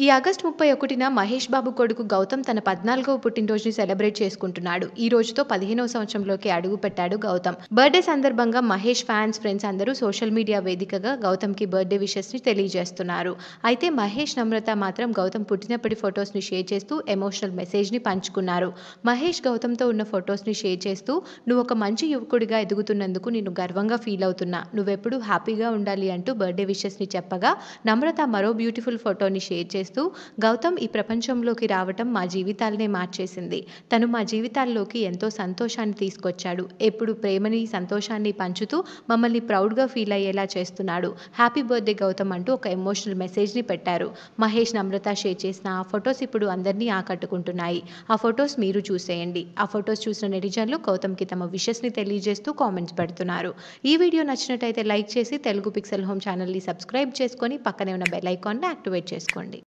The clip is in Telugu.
ఈ ఆగస్టు ముప్పై ఒకటిన మహేష్ బాబు కొడుకు గౌతమ్ తన పద్నాలుగవ పుట్టినరోజుని సెలబ్రేట్ చేసుకుంటున్నాడు ఈ రోజుతో పదిహేనవ సంవత్సరంలోకి అడుగు పెట్టాడు గౌతమ్ బర్త్డే సందర్భంగా మహేష్ ఫ్యాన్స్ ఫ్రెండ్స్ అందరూ సోషల్ మీడియా వేదికగా గౌతమ్కి బర్త్డే విషెస్ ని తెలియజేస్తున్నారు అయితే మహేష్ నమ్రత మాత్రం గౌతమ్ పుట్టినప్పటి ఫొటోస్ ని షేర్ చేస్తూ ఎమోషనల్ మెసేజ్ ని పంచుకున్నారు మహేష్ గౌతమ్తో ఉన్న ఫొటోస్ ని షేర్ చేస్తూ నువ్వు ఒక మంచి యువకుడిగా ఎదుగుతున్నందుకు నేను గర్వంగా ఫీల్ అవుతున్నా నువ్వెప్పుడు హ్యాపీగా ఉండాలి అంటూ బర్త్డే విషెస్ ని చెప్పగా నమ్రత మరో బ్యూటిఫుల్ ఫోటోని షేర్ చేస్తూ చేస్తూ గౌతమ్ ఈ ప్రపంచంలోకి రావటం మా జీవితాలనే మార్చేసింది తను మా జీవితాల్లోకి ఎంతో సంతోషాన్ని తీసుకొచ్చాడు ఎప్పుడు ప్రేమని సంతోషాన్ని పంచుతూ మమ్మల్ని ప్రౌడ్గా ఫీల్ అయ్యేలా చేస్తున్నాడు హ్యాపీ బర్త్డే గౌతమ్ అంటూ ఒక ఎమోషనల్ మెసేజ్ని పెట్టారు మహేష్ నమ్రత షేర్ చేసిన ఆ ఫొటోస్ ఇప్పుడు అందరినీ ఆకట్టుకుంటున్నాయి ఆ ఫొటోస్ మీరు చూసేయండి ఆ ఫొటోస్ చూసిన నెటిజన్లు గౌతమ్కి తమ విషస్ని తెలియజేస్తూ కామెంట్స్ పెడుతున్నారు ఈ వీడియో నచ్చినట్టయితే లైక్ చేసి తెలుగు పిక్సెల్ హోమ్ ఛానల్ని సబ్స్క్రైబ్ చేసుకొని పక్కనే ఉన్న బెల్ ఐకాన్ని యాక్టివేట్ చేసుకోండి